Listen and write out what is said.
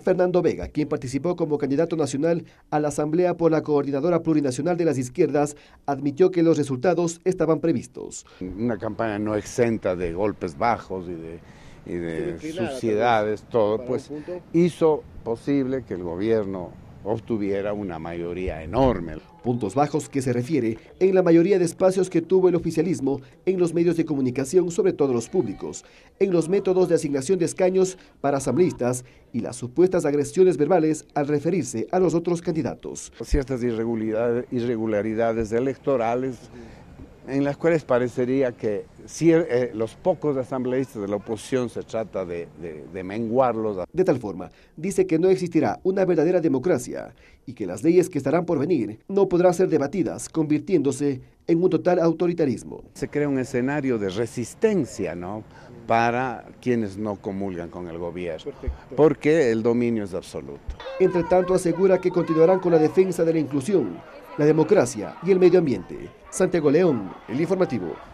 Fernando Vega, quien participó como candidato nacional a la Asamblea por la Coordinadora Plurinacional de las Izquierdas, admitió que los resultados estaban previstos. Una campaña no exenta de golpes bajos y de, suciedades, todo, pues hizo posible que el gobierno obtuviera una mayoría enorme. Puntos bajos que se refiere en la mayoría de espacios que tuvo el oficialismo en los medios de comunicación, sobre todo los públicos, en los métodos de asignación de escaños para asambleístas y las supuestas agresiones verbales al referirse a los otros candidatos. Ciertas irregularidades electorales en las cuales parecería que si, eh, los pocos asambleístas de la oposición se trata de, de, de menguarlos. De tal forma, dice que no existirá una verdadera democracia y que las leyes que estarán por venir no podrán ser debatidas, convirtiéndose en un total autoritarismo. Se crea un escenario de resistencia ¿no? para quienes no comulgan con el gobierno, porque el dominio es absoluto. Entre tanto, asegura que continuarán con la defensa de la inclusión la democracia y el medio ambiente. Santiago León, el informativo.